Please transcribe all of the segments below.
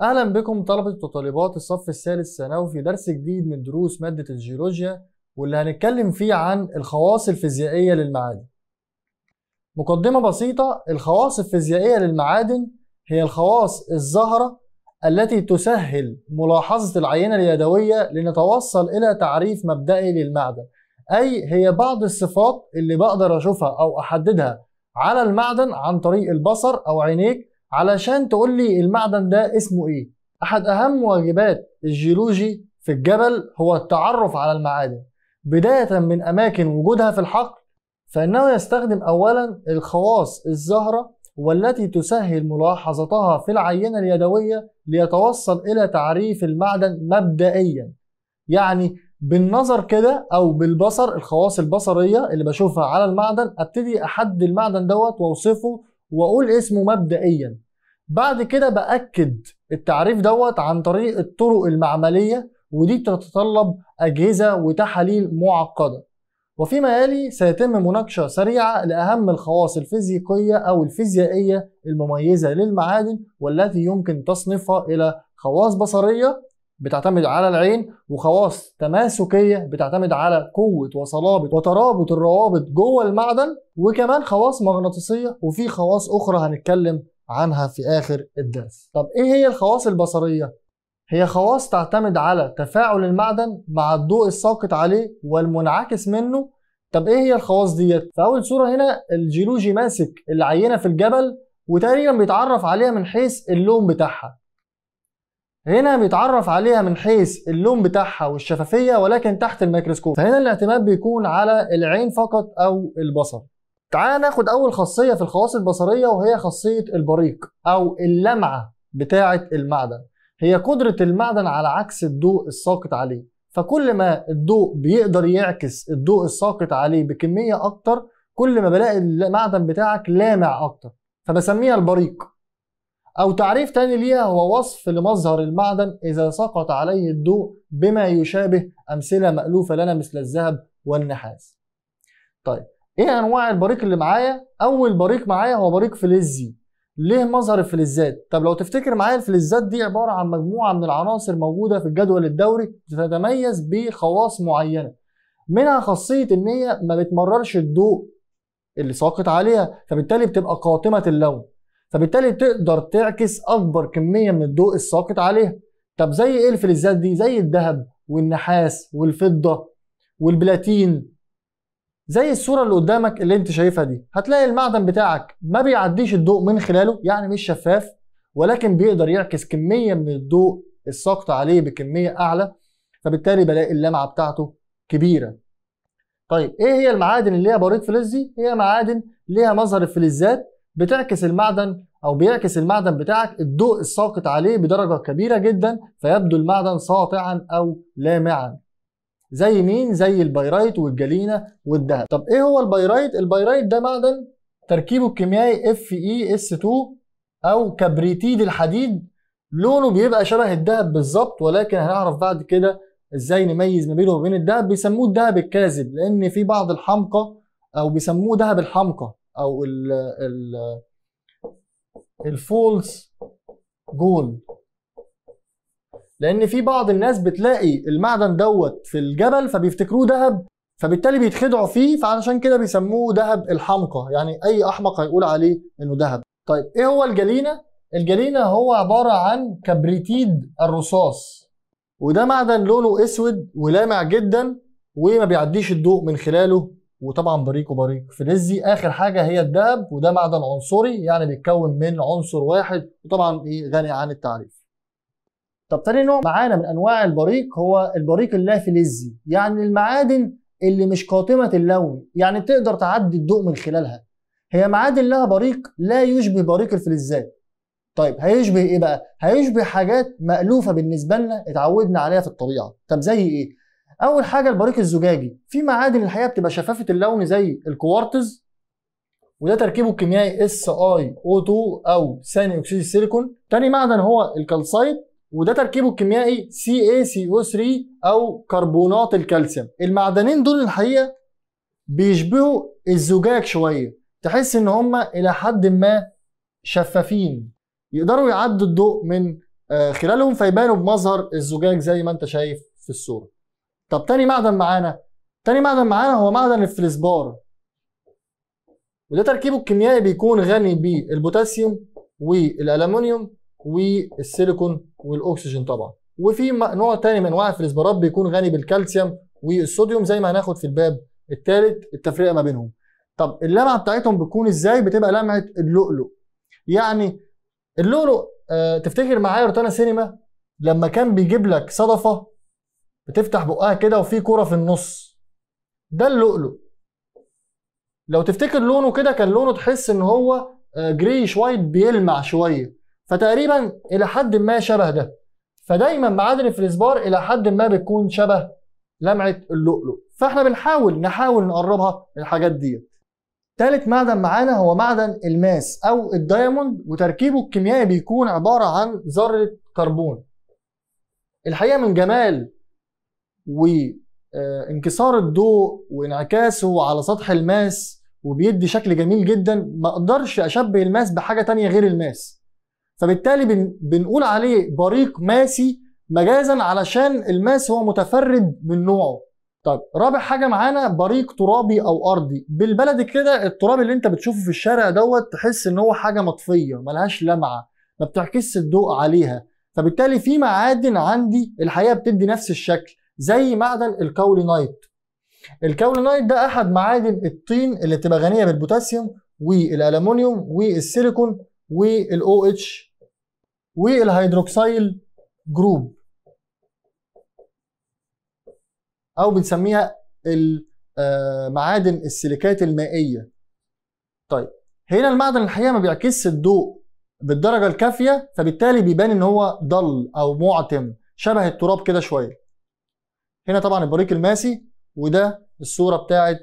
أهلا بكم طلبة وطالبات الصف الثالث ثانوي في درس جديد من دروس مادة الجيولوجيا واللي هنتكلم فيه عن الخواص الفيزيائية للمعادن. مقدمة بسيطة الخواص الفيزيائية للمعادن هي الخواص الزهرة التي تسهل ملاحظة العينة اليدوية لنتوصل إلى تعريف مبدئي للمعدن أي هي بعض الصفات اللي بقدر أشوفها أو أحددها على المعدن عن طريق البصر أو عينيك علشان تقول لي المعدن ده اسمه ايه احد اهم واجبات الجيولوجي في الجبل هو التعرف على المعادن بداية من أماكن وجودها في الحقل فإنه يستخدم أولا الخواص الزهرة والتي تسهل ملاحظتها في العينة اليدوية ليتوصل إلى تعريف المعدن مبدئيا يعني بالنظر كده أو بالبصر الخواص البصرية اللي بشوفها على المعدن أبتدي أحد المعدن دوت وأوصفه وأقول اسمه مبدئيا بعد كده باكد التعريف دوت عن طريق الطرق المعمليه ودي بتتطلب اجهزه وتحاليل معقده وفيما يلي سيتم مناقشه سريعه لاهم الخواص الفيزيقيه او الفيزيائيه المميزه للمعادن والتي يمكن تصنيفها الى خواص بصريه بتعتمد على العين وخواص تماسكيه بتعتمد على قوه وصلابه وترابط الروابط جوه المعدن وكمان خواص مغناطيسيه وفي خواص اخرى هنتكلم عنها في آخر الدرس طب إيه هي الخواص البصرية؟ هي خواص تعتمد على تفاعل المعدن مع الضوء الساقط عليه والمنعكس منه طب ايه هي الخواص ديت؟ في اول صوره هنا الجيولوجي ماسك العينه في الجبل وتقريبا بيتعرف عليها من حيث اللون بتاعها. هنا بيتعرف عليها من حيث اللون بتاعها والشفافيه ولكن تحت الميكروسكوب، فهنا الاعتماد بيكون على العين فقط او البصر. تعال ناخد اول خاصيه في الخواص البصريه وهي خاصيه البريق او اللمعه بتاعه المعدن هي قدره المعدن على عكس الضوء الساقط عليه فكل ما الضوء بيقدر يعكس الضوء الساقط عليه بكميه اكتر كل ما بلاقي المعدن بتاعك لامع اكتر فبسميها البريق او تعريف تاني ليها هو وصف لمظهر المعدن اذا سقط عليه الضوء بما يشابه امثله مالوفه لنا مثل الذهب والنحاس طيب ايه انواع البريق اللي معايا اول بريق معايا هو بريق فلزي ليه مظهر الفلزات طب لو تفتكر معايا الفلزات دي عباره عن مجموعه من العناصر موجوده في الجدول الدوري بتتميز بخواص معينه منها خاصيه ان هي ما بتمررش الضوء اللي ساقط عليها فبالتالي بتبقى قاتمه اللون فبالتالي تقدر تعكس اكبر كميه من الضوء الساقط عليها طب زي ايه الفلزات دي زي الذهب والنحاس والفضه والبلاتين زي الصورة اللي قدامك اللي انت شايفها دي هتلاقي المعدن بتاعك ما بيعديش الضوء من خلاله يعني مش شفاف ولكن بيقدر يعكس كمية من الضوء الساقطة عليه بكمية أعلى فبالتالي بلاقي اللمعة بتاعته كبيرة طيب ايه هي المعادن اللي ليها بريق فلزي؟ هي معادن ليها مظهر الفلزات بتعكس المعدن او بيعكس المعدن بتاعك الضوء الساقط عليه بدرجه كبيره جدا فيبدو المعدن ساطعا او لامعا زي مين زي البيرايت والجالينا والذهب طب ايه هو البيرايت البيرايت ده معدن تركيبه الكيميائي fes 2 او كبريتيد الحديد لونه بيبقى شبه الذهب بالظبط ولكن هنعرف بعد كده ازاي نميز ما بينه وبين الذهب بيسموه الذهب الكاذب لان في بعض الحمقى او بيسموه ذهب الحمقى او ال ال الفولس جولد لان في بعض الناس بتلاقي المعدن دوت في الجبل فبيفتكروه ذهب فبالتالي بيتخدعوا فيه فعلشان كده بيسموه ذهب الحمقى يعني اي احمق هيقول عليه انه ذهب طيب ايه هو الجلينه الجلينه هو عباره عن كبريتيد الرصاص وده معدن لونه اسود ولامع جدا وما بيعديش الضوء من خلاله وطبعا بريق وبريق فلزي اخر حاجه هي الذهب وده معدن عنصري يعني بيتكون من عنصر واحد وطبعا ايه غني عن التعريف طب تاني نوع معانا من انواع البريق هو البريق اللافلزي يعني المعادن اللي مش قاتمه اللون يعني بتقدر تعدي الضوء من خلالها هي معادن لها بريق لا يشبه بريق الفلزات طيب هيشبه ايه بقى هيشبه حاجات مألوفه بالنسبه لنا اتعودنا عليها في الطبيعه طب زي ايه اول حاجه البريق الزجاجي في معادن الحقيقه بتبقى شفافه اللون زي الكوارتز وده تركيبه الكيميائي اس اي او 2 او ثاني اكسيد السيليكون تاني معدن هو الكالسايت وده تركيبه الكيميائي CaCO3 او كربونات الكالسيوم المعدنين دول الحقيقه بيشبهوا الزجاج شويه تحس ان هما الى حد ما شفافين يقدروا يعدوا الضوء من آه، خلالهم فيبانوا بمظهر الزجاج زي ما انت شايف في الصوره طب تاني معدن معانا تاني معدن معانا هو معدن الفلسبار وده تركيبه الكيميائي بيكون غني بالبوتاسيوم والالومنيوم والسيليكون والاكسجين طبعا وفي نوع تاني من انواع الفلزبارات بيكون غني بالكالسيوم والصوديوم زي ما هناخد في الباب الثالث التفرقه ما بينهم طب اللمعه بتاعتهم بتكون ازاي بتبقى لمعه اللؤلؤ يعني اللؤلؤ آه تفتكر معايا روتانا سينما لما كان بيجيب لك صدفه بتفتح بقها كده وفي كره في النص ده اللؤلؤ لو تفتكر لونه كده كان لونه تحس ان هو جري آه، شويه بيلمع شويه فتقريبا الى حد ما شبه ده فدايما معادن الفلسبار الى حد ما بتكون شبه لمعه اللؤلؤ فاحنا بنحاول نحاول نقربها الحاجات دي تالت معدن معانا هو معدن الماس او الدايموند وتركيبه الكيميائي بيكون عباره عن ذره كربون الحقيقه من جمال وانكسار آه، الضوء وانعكاسه على سطح الماس وبيدي شكل جميل جدا ما اقدرش اشبه الماس بحاجه تانية غير الماس فبالتالي بنقول عليه بريق ماسي مجازا علشان الماس هو متفرد من نوعه طيب رابع حاجه معانا بريق ترابي او ارضي بالبلدي كده التراب اللي انت بتشوفه في الشارع دوت تحس ان هو حاجه مطفيه ملهاش لمعه ما بتعكسش الضوء عليها فبالتالي في معادن عندي الحقيقه بتدي نفس الشكل زي معدن الكاولينايت الكاولينايت ده احد معادن الطين اللي بتبقى غنيه بالبوتاسيوم والالومنيوم والسيليكون والاو اتش والهيدروكسيل جروب او بنسميها آه، معادن السيليكات المائيه طيب هنا المعدن الحقيقه ما بيعكسش الضوء بالدرجه الكافيه فبالتالي بيبان ان هو ضل او معتم شبه التراب كده شويه هنا طبعا البريق الماسي وده الصوره بتاعه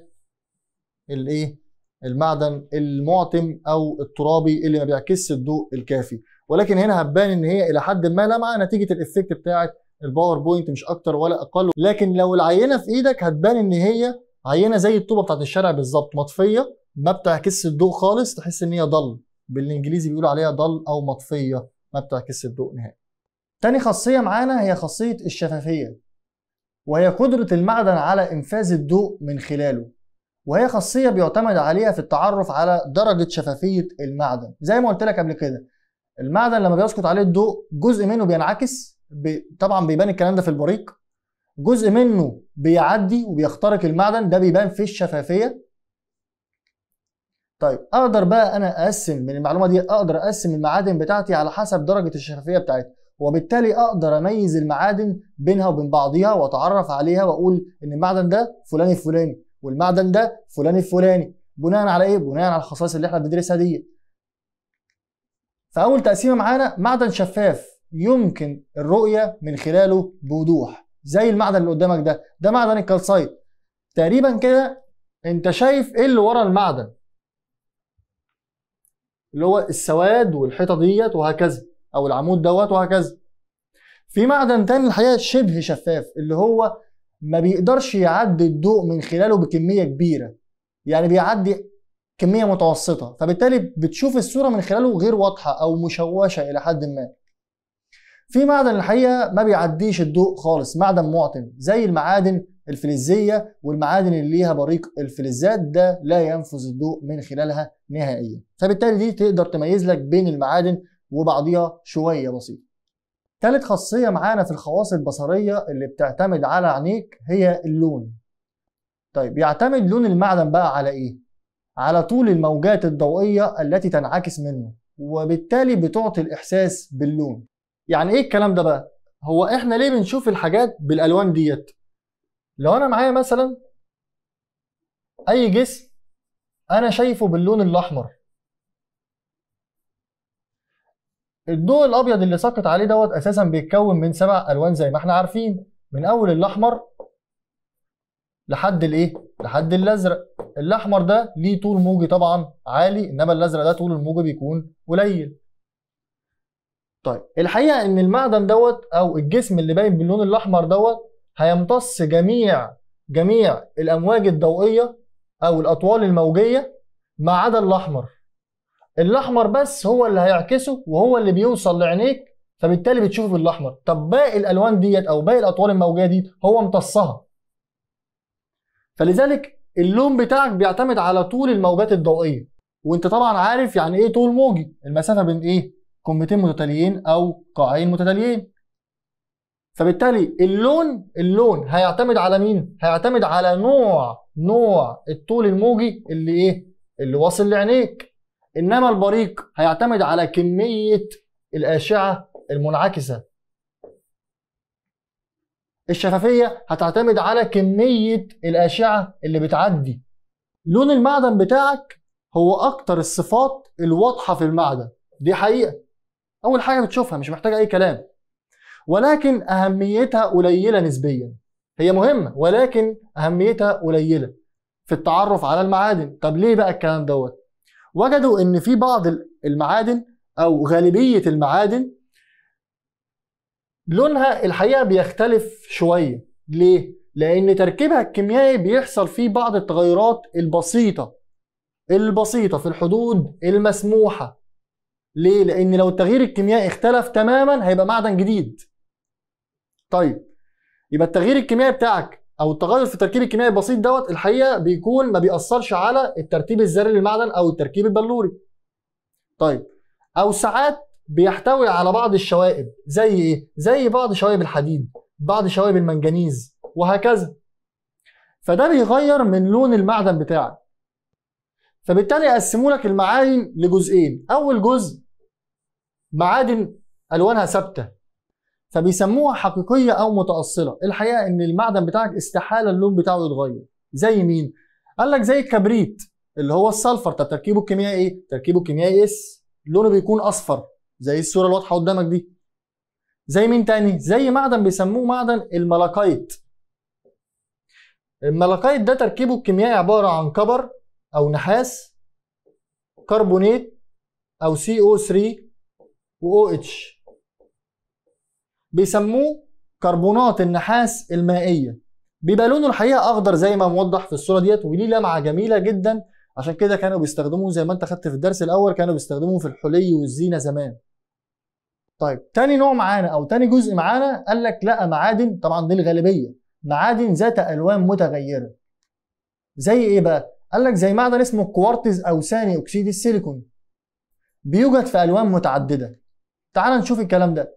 الايه المعدن المعتم او الترابي اللي ما بيعكسش الضوء الكافي ولكن هنا هتبان ان هي الى حد ما لامعه نتيجه الافكت بتاعه الباوربوينت مش اكتر ولا اقل لكن لو العينه في ايدك هتبان ان هي عينه زي الطوبه بتاعت الشارع بالظبط مطفيه ما بتعكسش الضوء خالص تحس ان هي ضل بالانجليزي بيقولوا عليها ضل او مطفيه ما بتعكسش الضوء نهائي تاني خاصيه معانا هي خاصيه الشفافيه وهي قدره المعدن على انفاذ الضوء من خلاله وهي خاصية بيعتمد عليها في التعرف على درجة شفافية المعدن زي ما قلت لك قبل كده المعدن لما بيسقط عليه الضوء جزء منه بينعكس بي... طبعا بيبان الكلام ده في البريق جزء منه بيعدي وبيخترق المعدن ده بيبان في الشفافيه طيب اقدر بقى انا اقسم من المعلومه دي اقدر اقسم المعادن بتاعتي على حسب درجه الشفافيه بتاعتها وبالتالي اقدر اميز المعادن بينها وبين بعضيها واتعرف عليها واقول ان المعدن ده فلان الفلاني والمعدن ده فلان الفلاني بناء على ايه بناء على الخصائص اللي احنا بندرسها دي فاول تقسيمه معانا معدن شفاف يمكن الرؤيه من خلاله بوضوح زي المعدن اللي قدامك ده ده معدن الكالسايت تقريبا كده انت شايف ايه اللي ورا المعدن اللي هو السواد والحيطه ديت وهكذا او العمود دوت وهكذا في معدن تاني الحقيقه شبه شفاف اللي هو ما بيقدرش يعدي الضوء من خلاله بكميه كبيره يعني بيعدي كميه متوسطه فبالتالي بتشوف الصوره من خلاله غير واضحه او مشوشه الى حد ما في معدن الحقيقه ما بيعديش الضوء خالص معدن معتم زي المعادن الفلزيه والمعادن اللي ليها بريق الفلزات ده لا ينفذ الضوء من خلالها نهائيا فبالتالي دي تقدر تميز لك بين المعادن وبعضيها شويه بسيطه تالت خاصيه معانا في الخواص البصريه اللي بتعتمد على عينيك هي اللون طيب يعتمد لون المعدن بقى على ايه على طول الموجات الضوئية التي تنعكس منه وبالتالي بتعطي الإحساس باللون يعني إيه الكلام ده بقى؟ هو إحنا ليه بنشوف الحاجات بالألوان ديت؟ لو أنا معايا مثلا أي جسم أنا شايفه باللون الأحمر الضوء الأبيض اللي ساقط عليه دوت أساسا بيتكون من سبع ألوان زي ما إحنا عارفين من أول الأحمر لحد الايه؟ لحد الازرق الاحمر ده ليه طول موجي طبعا عالي انما الازرق ده طول الموجي بيكون قليل طيب الحقيقه ان المعدن دوت او الجسم اللي باين باللون الاحمر دوت هيمتص جميع جميع الامواج الضوئيه او الاطوال الموجيه ما عدا الاحمر الاحمر بس هو اللي هيعكسه وهو اللي بيوصل لعينيك فبالتالي بتشوفه بالاحمر طب باقي الالوان ديت او باقي الاطوال الموجيه دي هو امتصها فلذلك اللون بتاعك بيعتمد على طول الموجات الضوئيه وانت طبعا عارف يعني ايه طول موجي المسافه بين ايه قمتين متتاليين او قاعين متتاليين فبالتالي اللون اللون هيعتمد على مين هيعتمد على نوع نوع الطول الموجي اللي ايه اللي واصل لعينيك انما البريق هيعتمد على كميه الاشعه المنعكسه الشفافيه هتعتمد على كميه الاشعه اللي بتعدي لون المعدن بتاعك هو اكتر الصفات الواضحه في المعدن دي حقيقه اول حاجه بتشوفها مش محتاجه اي كلام ولكن اهميتها قليله نسبيا هي مهمه ولكن اهميتها قليله في التعرف على المعادن طب ليه بقى الكلام دوت وجدوا ان في بعض المعادن او غالبيه المعادن لونها الحقيقه بيختلف شويه ليه لان تركيبها الكيميائي بيحصل فيه بعض التغيرات البسيطه البسيطه في الحدود المسموحه ليه لان لو التغيير الكيميائي اختلف تماما هيبقى معدن جديد طيب يبقى التغيير الكيميائي بتاعك او التغير في التركيب الكيميائي البسيط دوت الحقيقه بيكون ما بيأثرش على الترتيب الذري للمعدن او التركيب البلوري طيب او ساعات بيحتوي على بعض الشوائب زي ايه؟ زي بعض شوائب الحديد، بعض شوائب المنجنيز وهكذا. فده بيغير من لون المعدن بتاعك. فبالتالي قسموا لك المعادن لجزئين، أول جزء معادن ألوانها ثابتة فبيسموها حقيقية أو متأصلة، الحقيقة إن المعدن بتاعك استحالة اللون بتاعه يتغير. زي مين؟ قال لك زي الكبريت اللي هو السلفر، طب تركيبه الكيميائي إيه؟ تركيبه الكيميائي إيه؟ إس، لونه بيكون أصفر زي الصوره الواضحه قدامك دي زي مين تاني زي معدن بيسموه معدن الملاكايت الملاكايت ده تركيبه الكيميائي عباره عن كبر او نحاس كربونيت او سي او 3 و او اتش بيسموه كربونات النحاس المائيه بيبقى لونه الحقيقه اخضر زي ما موضح في الصوره ديت وليه لمعه جميله جدا عشان كده كانوا بيستخدموه زي ما انت خدت في الدرس الاول كانوا بيستخدموه في الحلي والزينه زمان طيب تاني نوع معانا او تاني جزء معانا قال لك لقى معادن طبعا دي الغالبيه معادن ذات الوان متغيره زي ايه بقى قال لك زي معدن اسمه الكوارتز او ثاني اكسيد السيليكون بيوجد في الوان متعدده تعال نشوف الكلام ده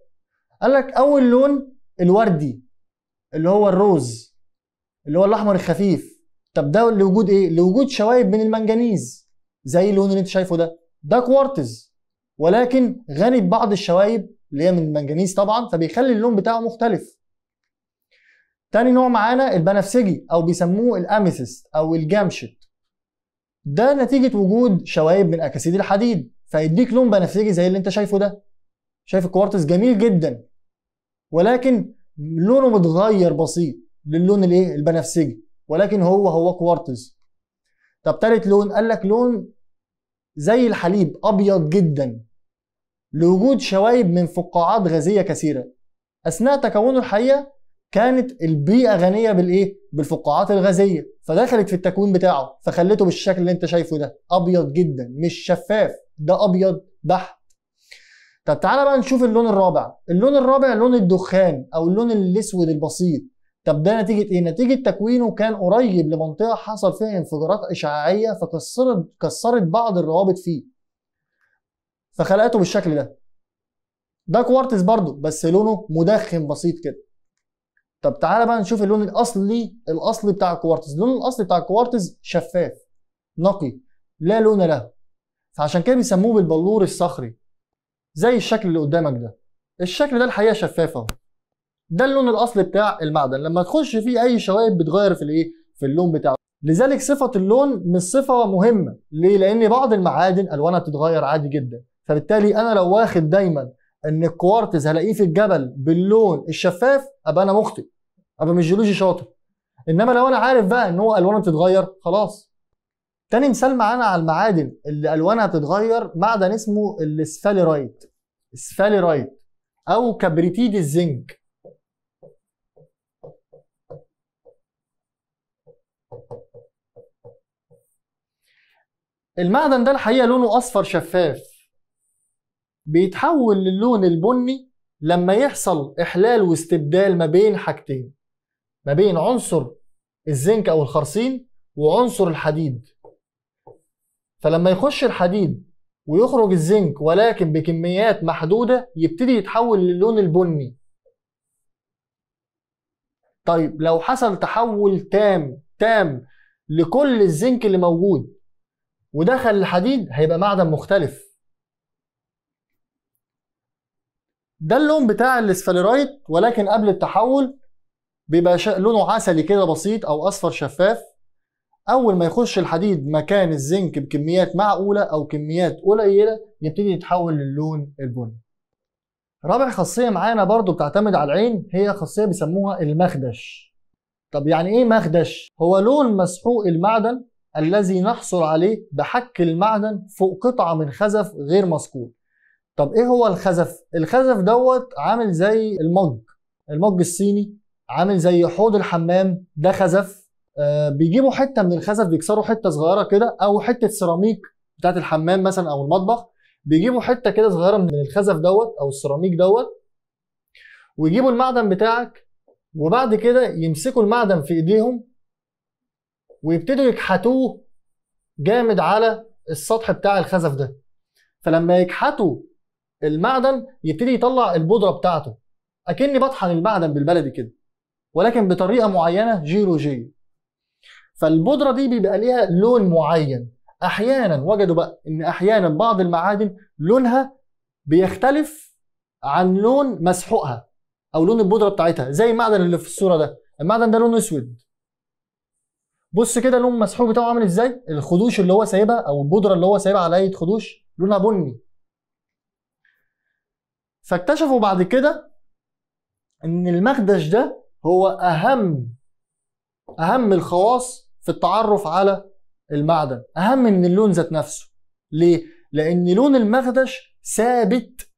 قال لك اول لون الوردي اللي هو الروز اللي هو الاحمر الخفيف طب ده لوجود ايه لوجود شوايب من المنجنيز زي اللون اللي انت شايفه ده ده كوارتز ولكن غني ببعض الشوايب اللي هي من المنجنيز طبعا فبيخلي اللون بتاعه مختلف تاني نوع معانا البنفسجي او بيسموه الاميثيست او الجامشت ده نتيجه وجود شوايب من اكاسيد الحديد فيديك لون بنفسجي زي اللي انت شايفه ده شايف الكوارتز جميل جدا ولكن لونه متغير بسيط للون الايه البنفسجي ولكن هو هو كوارتز طب تالت لون قال لك لون زي الحليب ابيض جدا لوجود شوايب من فقاعات غازيه كثيره اثناء تكون الحقيقه كانت البيئه غنيه بالايه بالفقاعات الغازيه فدخلت في التكوين بتاعه فخلته بالشكل اللي انت شايفه ده ابيض جدا مش شفاف ده ابيض بحت طب تعالى بقى نشوف اللون الرابع اللون الرابع لون الدخان او اللون الاسود البسيط طب ده نتيجه ايه نتيجه تكوينه كان قريب لمنطقه حصل فيها انفجارات اشعاعيه فكسرت كسرت بعض الروابط فيه فخلقته بالشكل ده ده كوارتز برضو بس لونه مدخن بسيط كده طب تعالى بقى نشوف اللون الاصلي الاصلي بتاع الكوارتز اللون الاصلي بتاع الكوارتز شفاف نقي لا لون له فعشان كده بيسموه بالبلور الصخري زي الشكل اللي قدامك ده الشكل ده الحقيقه شفاف اهو ده اللون الاصلي بتاع المعدن لما تخش فيه اي شوائب بتغير في الايه في اللون بتاعه لذلك صفه اللون مش صفه مهمه ليه لان بعض المعادن الوانها بتتغير عادي جدا فبالتالي انا لو واخد دايما ان الكوارتز هلاقيه في الجبل باللون الشفاف ابقى انا مخطئ ابقى مش جيولوجي شاطر انما لو انا عارف بقى ان هو الوانه بتتغير خلاص تاني مثال معانا على المعادن اللي الوانها بتتغير معدن اسمه الاسفاليرايت اسفاليرايت او كبريتيد الزنك المعدن ده الحقيقه لونه اصفر شفاف بيتحول للون البني لما يحصل احلال واستبدال ما بين حاجتين ما بين عنصر الزنك او الخرسين وعنصر الحديد فلما يخش الحديد ويخرج الزنك ولكن بكميات محدودة يبتدي يتحول للون البني طيب لو حصل تحول تام تام لكل الزنك اللي موجود ودخل الحديد هيبقى معدن مختلف ده اللون بتاع الاسفاليرايت ولكن قبل التحول بيبقى لونه عسلي كده بسيط او اصفر شفاف اول ما يخش الحديد مكان الزنك بكميات معقوله او كميات قليله يبتدي يتحول للون البني رابع خاصيه معانا برضو بتعتمد على العين هي خاصيه بيسموها المخدش طب يعني ايه مخدش هو لون مسحوق المعدن الذي نحصل عليه بحك المعدن فوق قطعه من خزف غير مسكون طب ايه هو الخزف الخزف دوت عامل زي المج المج الصيني عامل زي حوض الحمام ده خزف آه بيجيبوا حته من الخزف بيكسروا حته صغيره كده او حته سيراميك بتاعت الحمام مثلا او المطبخ بيجيبوا حته كده صغيره من الخزف دوت او السيراميك دوت ويجيبوا المعدن بتاعك وبعد كده يمسكوا المعدن في ايديهم ويبتدوا يكحتوه جامد على السطح بتاع الخزف ده فلما يكحتوا المعدن يبتدي يطلع البودره بتاعته اكني بطحن المعدن بالبلدي كده ولكن بطريقه معينه جيولوجيه فالبودره دي بيبقى ليها لون معين احيانا وجدوا بقى ان احيانا بعض المعادن لونها بيختلف عن لون مسحوقها او لون البودره بتاعتها زي المعدن اللي في الصوره ده المعدن ده لونه اسود بص كده لون مسحوق بتاعه عامل ازاي الخدوش اللي هو سايبها او البودره اللي هو سايبها على اية خدوش لونها بني فاكتشفوا بعد كده ان المخدش ده هو اهم اهم الخواص في التعرف على المعدن اهم من اللون ذات نفسه ليه لان لون المخدش ثابت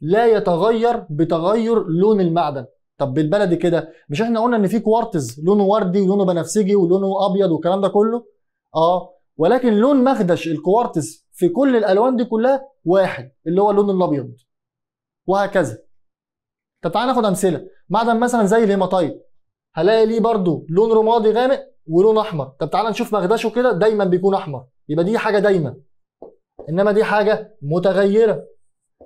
لا يتغير بتغير لون المعدن طب بالبلدي كده مش احنا قلنا ان في كوارتز لونه وردي ولونه بنفسجي ولونه ابيض والكلام ده كله اه ولكن لون مخدش الكوارتز في كل الالوان دي كلها واحد اللي هو اللون الابيض وهكذا طب تعالى ناخد امثله معدن مثلا زي الهيماتايت هلاقي ليه برضو لون رمادي غامق ولون احمر طب تعالى نشوف مخدشه كده دايما بيكون احمر يبقى دي حاجه دايما انما دي حاجه متغيره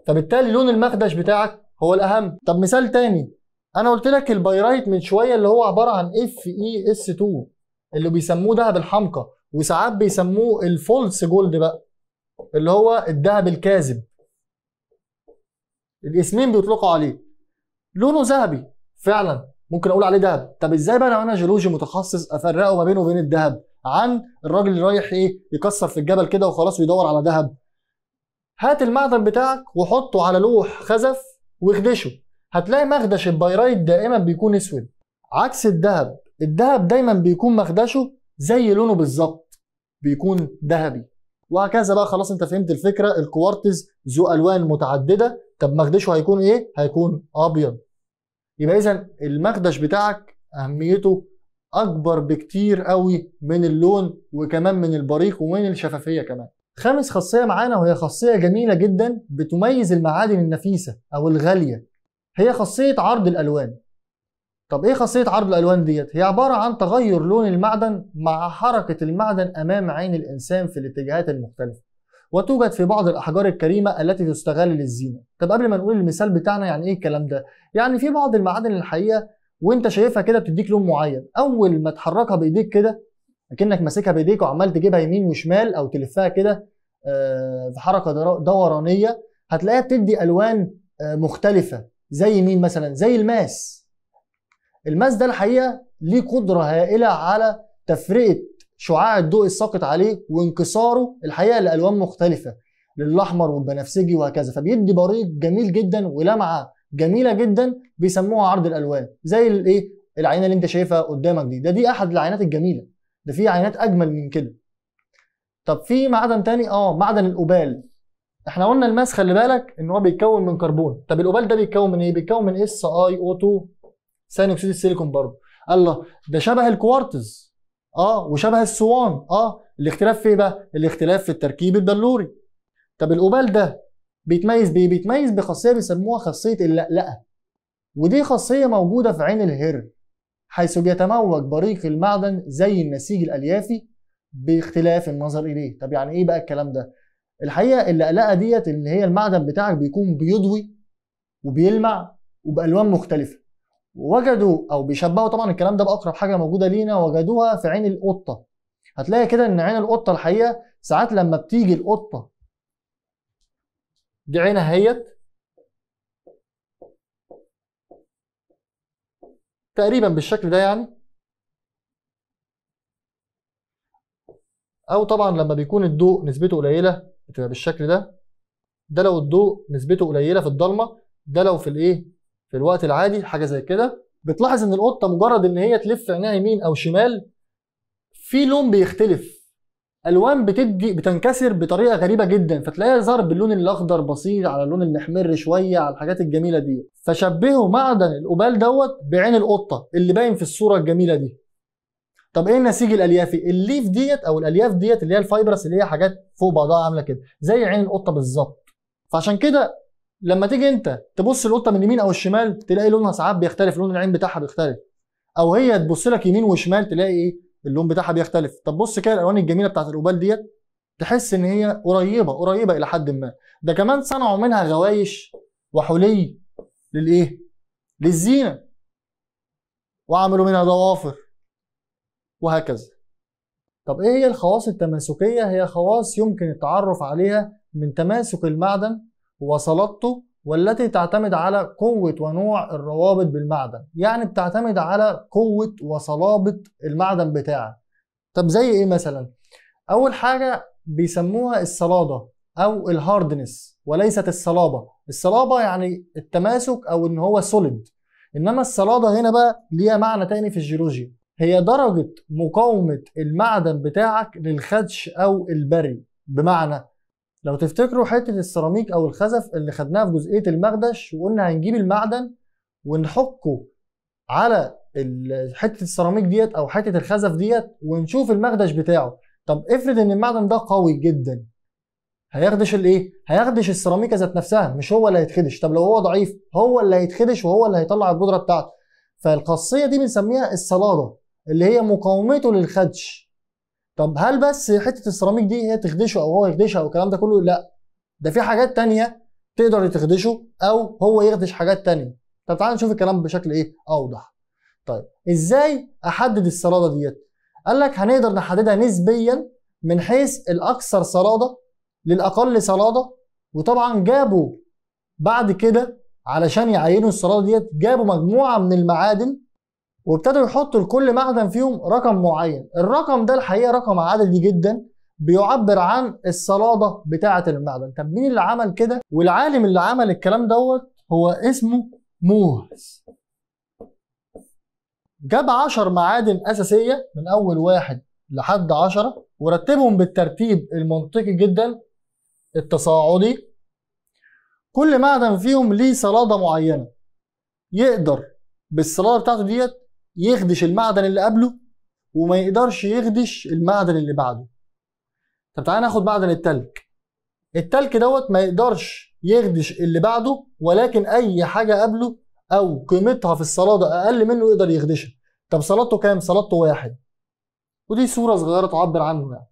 فبالتالي لون المخدش بتاعك هو الاهم طب مثال تاني انا قلت لك البيرايت من شويه اللي هو عباره عن اف اي اس 2 اللي بيسموه ذهب الحمقى وساعات بيسموه الفولس جولد بقى اللي هو الذهب الكاذب الاسمين بيطلقوا عليه لونه ذهبي فعلا ممكن اقول عليه ذهب طب ازاي بقى لو انا جيولوجي متخصص افرقه ما بينه وبين الذهب عن الراجل اللي رايح ايه يكسر في الجبل كده وخلاص ويدور على ذهب هات المعدن بتاعك وحطه على لوح خزف واخدشه هتلاقي مخدش البيرايت دائما بيكون اسود عكس الذهب الذهب دايما بيكون مخدشه زي لونه بالظبط بيكون ذهبي وهكذا بقى خلاص انت فهمت الفكره الكوارتز ذو الوان متعدده طب مخدشه هيكون ايه؟ هيكون ابيض يبقى اذا المخدش بتاعك اهميته اكبر بكتير قوي من اللون وكمان من البريق ومن الشفافيه كمان خامس خاصيه معانا وهي خاصيه جميله جدا بتميز المعادن النفيسه او الغاليه هي خاصيه عرض الالوان طب ايه خاصيه عرض الالوان ديت هي عباره عن تغير لون المعدن مع حركه المعدن امام عين الانسان في الاتجاهات المختلفه وتوجد في بعض الاحجار الكريمه التي تستغل للزينه طب قبل ما نقول المثال بتاعنا يعني ايه الكلام ده يعني في بعض المعادن الحقيقه وانت شايفها كده بتديك لون معين اول ما تحركها بايديك كده اكنك ماسكها بايديك وعمال تجيبها يمين وشمال او تلفها كده آه، في حركه دورانيه هتلاقيها بتدي الوان آه، مختلفه زي مين مثلا زي الماس الماس ده الحقيقه ليه قدره هائله على تفرقه شعاع الضوء الساقط عليه وانكساره الحقيقه لالوان مختلفه للاحمر والبنفسجي وهكذا فبيدي بريق جميل جدا ولمعه جميله جدا بيسموها عرض الالوان زي الايه العينه اللي انت شايفها قدامك دي ده دي احد العينات الجميله ده في عينات اجمل من كده طب في معدن تاني اه معدن الاوبال احنا قلنا الماس خلي بالك ان هو بيتكون من كربون طب الاوبال ده بيتكون من ايه بيتكون من اس اي او 2 ثاني اكسيد السيليكون برضه الله ده شبه الكوارتز اه وشبه السوان اه الاختلاف في ايه بقى الاختلاف في التركيب البلوري طب الاوبال ده بيتميز بايه بيتميز بخاصيه بيسموها خاصيه اللقلقه ودي خاصيه موجوده في عين الهر حيث بيتموج بريق المعدن زي النسيج الاليافي باختلاف النظر اليه طب يعني ايه بقى الكلام ده الحقيقه اللقلقه ديت ان هي المعدن بتاعك بيكون بيضوي وبيلمع وبالوان مختلفه وجدوا او بيشبهوا طبعا الكلام ده باقرب حاجه موجوده لينا وجدوها في عين القطه هتلاقي كده ان عين القطه الحقيقه ساعات لما بتيجي القطه دي عينها هيت تقريبا بالشكل ده يعني او طبعا لما بيكون الضوء نسبته قليله بتبقى بالشكل ده ده لو الضوء نسبته قليله في الضلمه ده لو في الايه في الوقت العادي حاجه زي كده بتلاحظ ان القطه مجرد ان هي تلف عينيها يمين او شمال في لون بيختلف الوان بتدي بتنكسر بطريقه غريبه جدا فتلاقيها ظهر باللون الاخضر بسيط على اللون المحمر شويه على الحاجات الجميله دي فشبهوا معدن القبال دوت بعين القطه اللي باين في الصوره الجميله دي طب ايه النسيج الاليافي الليف ديت او الالياف ديت اللي هي الفايبرس اللي هي حاجات فوق بعضها عامله كده زي عين القطه بالظبط فعشان كده لما تيجي انت تبص القطه من اليمين او الشمال تلاقي لونها ساعات بيختلف لون العين بتاعها بيختلف او هي تبص لك يمين وشمال تلاقي ايه اللون بتاعها بيختلف طب بص كده الالوان الجميله بتاعت القبال ديت تحس ان هي قريبه قريبه الى حد ما ده كمان صنعوا منها غوايش وحلي للايه للزينه وعملوا منها ضوافر وهكذا طب ايه هي الخواص التماسكيه هي خواص يمكن التعرف عليها من تماسك المعدن وصلاته والتي تعتمد على قوة ونوع الروابط بالمعدن يعني بتعتمد على قوة وصلابة المعدن بتاعك طب زي ايه مثلا اول حاجة بيسموها الصلادة او الهاردنس وليست الصلابة الصلابة يعني التماسك او ان هو سوليد انما الصلادة هنا بقى ليها معنى تاني في الجيولوجيا هي درجة مقاومة المعدن بتاعك للخدش او البري بمعنى لو تفتكروا حته السيراميك او الخزف اللي خدناها في جزئيه المخدش وقلنا هنجيب المعدن ونحكه على حته السيراميك ديت او حته الخزف ديت ونشوف المخدش بتاعه طب افرض ان المعدن ده قوي جدا هيخدش الايه هيخدش السيراميك ذات نفسها مش هو اللي هيتخدش طب لو هو ضعيف هو اللي هيتخدش وهو اللي هيطلع البودره بتاعته فالخاصيه دي بنسميها الصلادة اللي هي مقاومته للخدش طب هل بس حته السيراميك دي هي تخدشه او هو يخدشها والكلام ده كله لا ده في حاجات تانية تقدر تخدشه او هو يخدش حاجات تانية طب تعالى نشوف الكلام بشكل ايه اوضح طيب ازاي احدد السراده ديت قال لك هنقدر نحددها نسبيا من حيث الاكثر سراده للاقل سراده وطبعا جابوا بعد كده علشان يعينوا السراده ديت جابوا مجموعه من المعادن وابتدوا يحطوا لكل معدن فيهم رقم معين الرقم ده الحقيقه رقم عددي جدا بيعبر عن الصلاده بتاعه المعدن طب مين اللي عمل كده والعالم اللي عمل الكلام دوت هو اسمه مورس جاب 10 معادن اساسيه من اول واحد لحد 10 ورتبهم بالترتيب المنطقي جدا التصاعدي كل معدن فيهم ليه صلاده معينه يقدر بالصلاده بتاعته ديت يخدش المعدن اللي قبله وما يقدرش يخدش المعدن اللي بعده طب تعالى ناخد معدن التلج التلج دوت ما يقدرش يخدش اللي بعده ولكن اي حاجه قبله او قيمتها في الصلاده اقل منه يقدر يخدشها طب صلادته كام صلادته واحد ودي صوره صغيره تعبر عنه يعني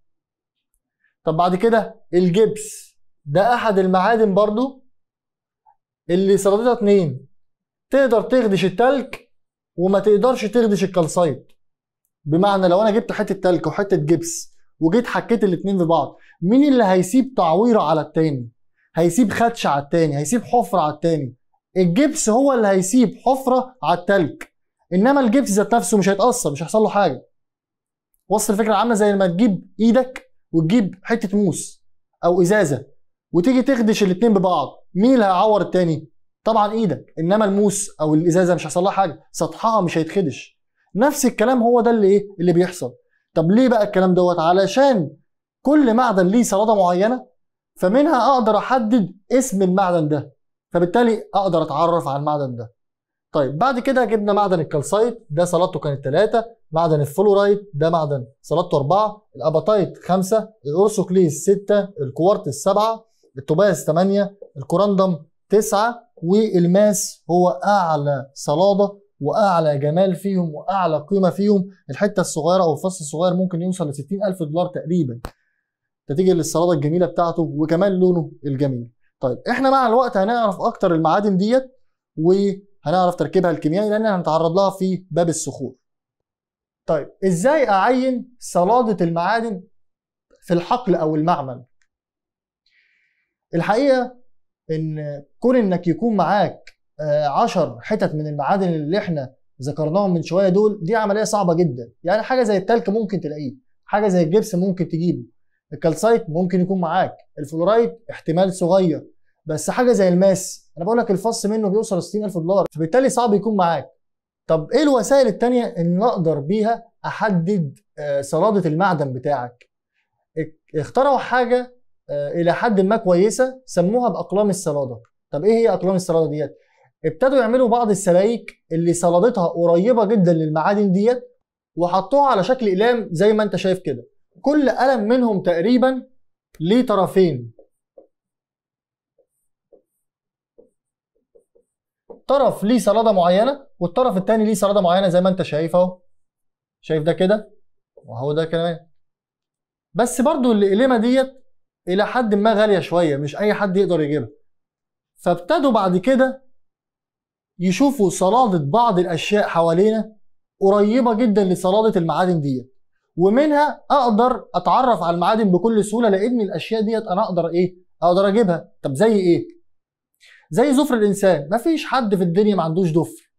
طب بعد كده الجبس ده احد المعادن برضو اللي صلادتها اتنين تقدر تخدش التلج وما تقدرش تخدش الكالسايت بمعنى لو انا جبت حته تلك وحته جبس وجيت حكيت الاتنين في بعض مين اللي هيسيب تعويره على التاني هيسيب خدش على التاني هيسيب حفره على التاني الجبس هو اللي هيسيب حفره على التلك انما الجبس ذات نفسه مش هيتاثر مش هيحصل له حاجه وصل الفكره عامله زي لما تجيب ايدك وتجيب حته موس او ازازه وتيجي تخدش الاتنين ببعض مين اللي هيعور التاني طبعا ايدك انما الموس او الازازه مش هيحصل لها حاجه سطحها مش هيتخدش نفس الكلام هو ده اللي ايه اللي بيحصل طب ليه بقى الكلام دوت علشان كل معدن ليه صلاده معينه فمنها اقدر احدد اسم المعدن ده فبالتالي اقدر اتعرف على المعدن ده طيب بعد كده جبنا معدن الكالسايت ده صلادته كانت ثلاثة معدن الفلورايت ده معدن صلادته أربعة الاباتايت خمسة الاورسوكليز ستة الكوارتز سبعة التوباز ثمانية الكوراندم تسعة والماس هو اعلى صلاده واعلى جمال فيهم واعلى قيمه فيهم الحته الصغيره او الفص الصغير ممكن يوصل ل 60000 دولار تقريبا نتيجه للصلاده الجميله بتاعته وكمان لونه الجميل طيب احنا مع الوقت هنعرف اكتر المعادن ديت وهنعرف تركيبها الكيميائي لان هنتعرض لها في باب الصخور طيب ازاي اعين صلاده المعادن في الحقل او المعمل الحقيقه ان كون انك يكون معاك 10 آه، حتت من المعادن اللي احنا ذكرناهم من شويه دول دي عمليه صعبه جدا يعني حاجه زي التلك ممكن تلاقيه حاجه زي الجبس ممكن تجيبه الكالسايت ممكن يكون معاك الفلورايد احتمال صغير بس حاجه زي الماس انا بقول لك الفص منه بيوصل 60000 دولار فبالتالي صعب يكون معاك طب ايه الوسائل التانية ان اقدر بيها احدد آه، صلادة المعدن بتاعك اخترعوا حاجة آه، الى حد ما كويسه سموها باقلام الصلاده طب ايه هي اقلام الصلاده ديت ابتدوا يعملوا بعض السلايك اللي صلادتها قريبه جدا للمعادن ديت وحطوها على شكل اقلام زي ما انت شايف كده كل قلم منهم تقريبا ليه طرفين طرف ليه صلاده معينه والطرف الثاني ليه صلاده معينه زي ما انت شايف اهو شايف ده كده وهو ده كمان بس برضو الاقلمه ديت الى حد ما غاليه شويه مش اي حد يقدر يجيبها فابتدوا بعد كده يشوفوا صلادة بعض الأشياء حوالينا قريبة جدا لصلادة المعادن دي ومنها أقدر أتعرف على المعادن بكل سهولة لأن الأشياء ديت أنا أقدر إيه؟ أقدر أجيبها طب زي إيه؟ زي ظفر الإنسان مفيش حد في الدنيا ما عندوش دفر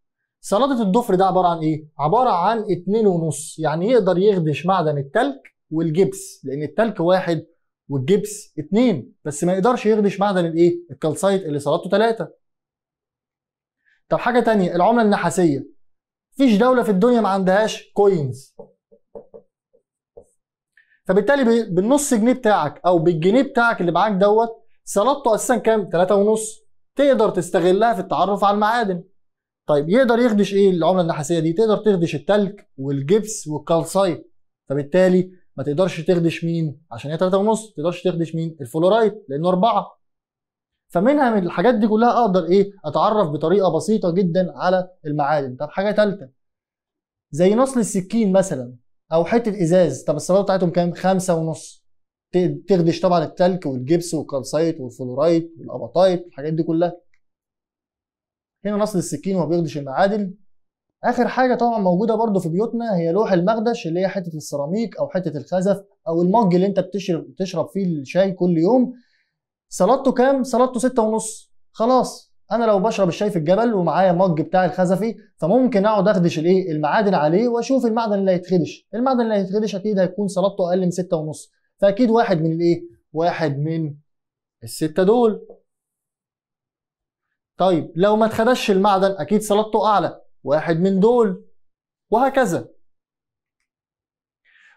صلادة الضفر ده عبارة عن إيه؟ عبارة عن اتنين ونص يعني يقدر يخدش معدن التلك والجبس لأن التلك واحد والجبس اتنين بس ما يقدرش يخدش معدن الايه الكالسايت اللي صلاته تلاتة طب حاجه تانية العمله النحاسيه مفيش دوله في الدنيا ما عندهاش كوينز فبالتالي بالنص جنيه بتاعك او بالجنيه بتاعك اللي معاك دوت صلاته اساسا كام 3 ونص تقدر تستغلها في التعرف على المعادن طيب يقدر يخدش ايه العمله النحاسيه دي تقدر تخدش التلك والجبس والكالسايت فبالتالي ما تقدرش تخدش مين عشان هي 3 ونص ما تقدرش تخدش مين الفلورايد لانه 4 فمنها من الحاجات دي كلها اقدر ايه اتعرف بطريقه بسيطه جدا على المعادن طب حاجه ثالثه زي نصل السكين مثلا او حته ازاز طب الصلابه بتاعتهم كام خمسة ونص تخدش طبعا التلك والجبس والكالسايت والفلورايت والاباطايت الحاجات دي كلها هنا نصل السكين وما بيخدش المعادن اخر حاجه طبعا موجوده برده في بيوتنا هي لوح المخدش اللي هي حته السيراميك او حته الخزف او المج اللي انت بتشرب بتشرب فيه الشاي كل يوم صلادته كام صلادته ستة ونص خلاص انا لو بشرب الشاي في الجبل ومعايا مج بتاع الخزفي فممكن اقعد اخدش الايه المعادن عليه واشوف المعدن اللي هيتخدش المعدن اللي هيتخدش اكيد هيكون صلادته اقل من ستة ونص فاكيد واحد من الايه واحد من الستة دول طيب لو ما اتخدش المعدن اكيد صلادته اعلى واحد من دول وهكذا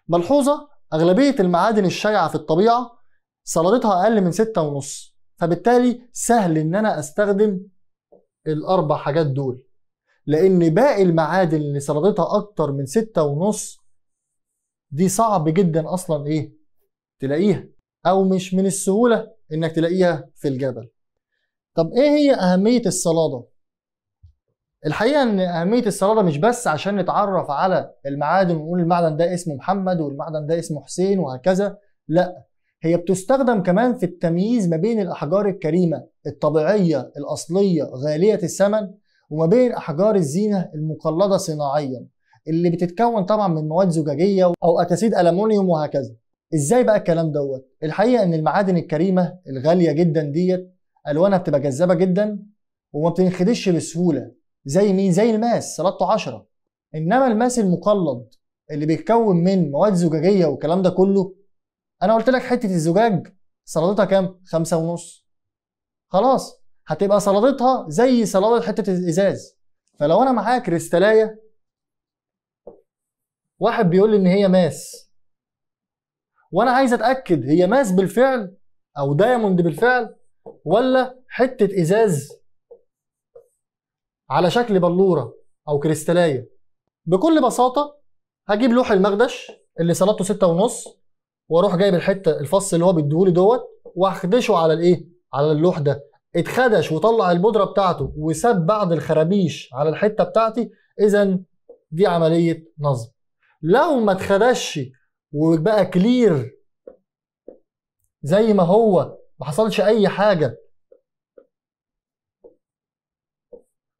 ملحوظة أغلبية المعادن الشائعة في الطبيعة صلادتها أقل من ستة ونص فبالتالي سهل إن أنا أستخدم الأربع حاجات دول لأن باقي المعادن اللي صلادتها أكتر من ستة ونص دي صعب جدا أصلا إيه تلاقيها أو مش من السهولة إنك تلاقيها في الجبل طب إيه هي أهمية الصلادة؟ الحقيقه ان اهميه السراره مش بس عشان نتعرف على المعادن ونقول المعدن ده اسمه محمد والمعدن ده اسمه حسين وهكذا لا هي بتستخدم كمان في التمييز ما بين الاحجار الكريمه الطبيعيه الاصليه غاليه الثمن وما بين احجار الزينه المقلده صناعيا اللي بتتكون طبعا من مواد زجاجيه او اتاسيد المونيوم وهكذا ازاي بقى الكلام دوت الحقيقه ان المعادن الكريمه الغاليه جدا ديت الوانها بتبقى جذابه جدا وما بتنخدش بسهوله زي مين زي الماس صلابته 10 انما الماس المقلد اللي بيتكون من مواد زجاجيه والكلام ده كله انا قلت لك حته الزجاج صلادتها كام خمسة ونص خلاص هتبقى صلادتها زي صلاده حته الازاز فلو انا معايا كريستاليه واحد بيقول لي ان هي ماس وانا عايز اتاكد هي ماس بالفعل او دايموند بالفعل ولا حته ازاز على شكل بلوره او كريستاليه بكل بساطه هجيب لوح المخدش اللي صلاته ستة ونص واروح جايب الحته الفص اللي هو بيديهولي دوت واخدشه على الايه على اللوح ده اتخدش وطلع البودره بتاعته وساب بعض الخرابيش على الحته بتاعتي اذا دي عمليه نظم لو ما اتخدش وبقى كلير زي ما هو ما حصلش اي حاجه